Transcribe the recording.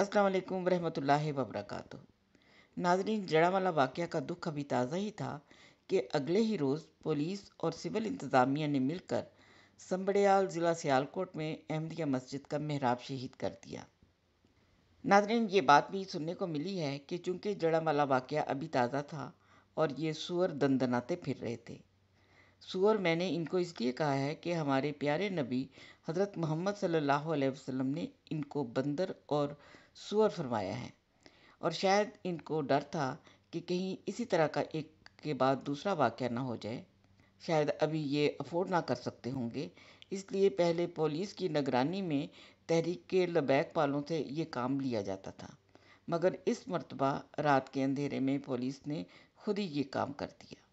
अस्सलाम रहमतुल्लाहि व बरकातुह नाजरीन जड़ावाला वाक़ का दुख अभी ताज़ा ही था कि अगले ही रोज़ पुलिस और सिविल इंतज़ामिया ने मिलकर संबड़ियाल ज़िला सियालकोट में अहमदिया मस्जिद का मेहराब शहीद कर दिया नाजरीन ये बात भी सुनने को मिली है कि चूँकि जड़ावाला वाक़ अभी ताज़ा था और ये सुअर दंदनाते फिर रहे थे सुअर मैंने इनको इसलिए कहा है कि हमारे प्यारे नबी हज़रत मोहम्मद सल्लल्लाहु अलैहि वसल्लम ने इनको बंदर और सुअर फरमाया है और शायद इनको डर था कि कहीं इसी तरह का एक के बाद दूसरा वाक़ ना हो जाए शायद अभी ये अफोर्ड ना कर सकते होंगे इसलिए पहले पुलिस की निगरानी में तहरीक के लबैक वालों से ये काम लिया जाता था मगर इस मरतबा रात के अंधेरे में पुलिस ने खुद ही ये काम कर दिया